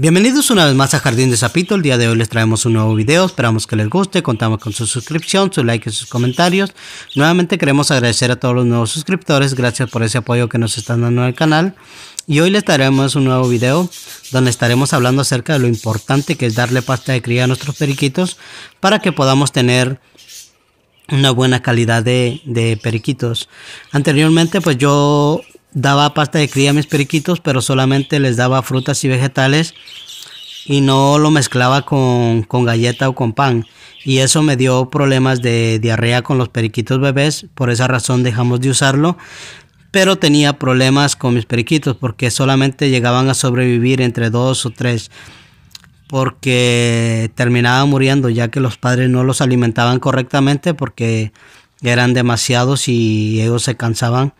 Bienvenidos una vez más a Jardín de Zapito, el día de hoy les traemos un nuevo video, esperamos que les guste, contamos con su suscripción, su like y sus comentarios. Nuevamente queremos agradecer a todos los nuevos suscriptores, gracias por ese apoyo que nos están dando al canal. Y hoy les traemos un nuevo video donde estaremos hablando acerca de lo importante que es darle pasta de cría a nuestros periquitos para que podamos tener una buena calidad de, de periquitos. Anteriormente pues yo daba pasta de cría a mis periquitos, pero solamente les daba frutas y vegetales y no lo mezclaba con, con, galleta o con pan. Y eso me dio problemas de diarrea con los periquitos bebés, por esa razón dejamos de usarlo. Pero tenía problemas con mis periquitos porque solamente llegaban a sobrevivir entre dos o tres porque terminaban muriendo ya que los padres no los alimentaban correctamente porque eran demasiados y ellos se cansaban.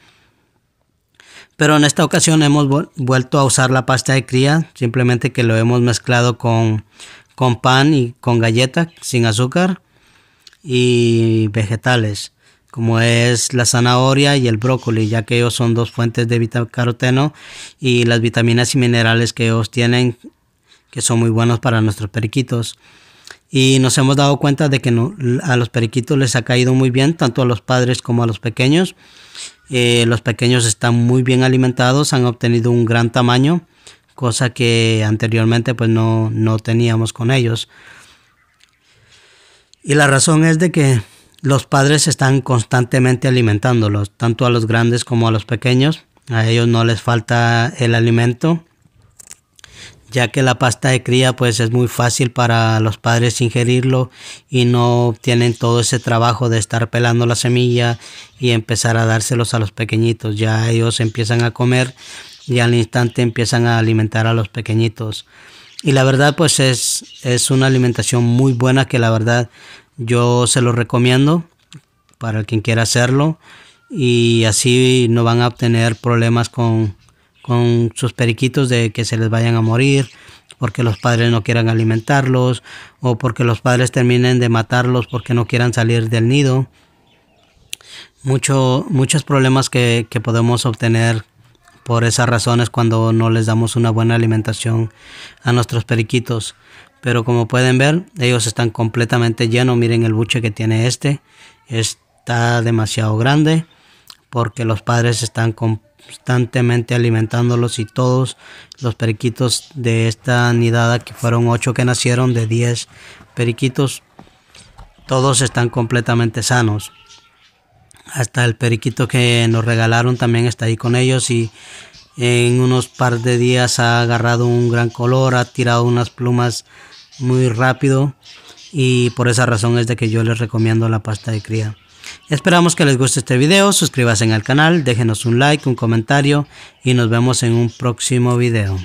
Pero en esta ocasión hemos vuelto a usar la pasta de cría, simplemente que lo hemos mezclado con, pan y con galleta sin azúcar y vegetales, como es la zanahoria y el brócoli, ya que ellos son dos fuentes de caroteno y las vitaminas y minerales que ellos tienen, que son muy buenos para nuestros periquitos. Y nos hemos dado cuenta de que a los periquitos les ha caído muy bien, tanto a los padres como a los pequeños eh, los pequeños están muy bien alimentados, han obtenido un gran tamaño, cosa que anteriormente pues no, no teníamos con ellos. Y la razón es de que los padres están constantemente alimentándolos, tanto a los grandes como a los pequeños. A ellos no les falta el alimento ya que la pasta de cría pues es muy fácil para los padres ingerirlo y no tienen todo ese trabajo de estar pelando la semilla y empezar a dárselos a los pequeñitos. Ya ellos empiezan a comer y al instante empiezan a alimentar a los pequeñitos. Y la verdad pues es, es una alimentación muy buena que la verdad yo se lo recomiendo para quien quiera hacerlo y así no van a obtener problemas con con sus periquitos de que se les vayan a morir, porque los padres no quieran alimentarlos, o porque los padres terminen de matarlos porque no quieran salir del nido. muchos problemas que, que podemos obtener por esas razones cuando no les damos una buena alimentación a nuestros periquitos. Pero como pueden ver, ellos están completamente llenos. Miren el buche que tiene este. Está demasiado grande porque los padres están completamente constantemente alimentándolos y todos los periquitos de esta nidada, que fueron 8 que nacieron de 10 periquitos, todos están completamente sanos. Hasta el periquito que nos regalaron también está ahí con ellos y en unos par de días ha agarrado un gran color, ha tirado unas plumas muy rápido y por esa razón es de que yo les recomiendo la pasta de cría. Esperamos que les guste este video, suscríbanse al canal, déjenos un like, un comentario y nos vemos en un próximo video.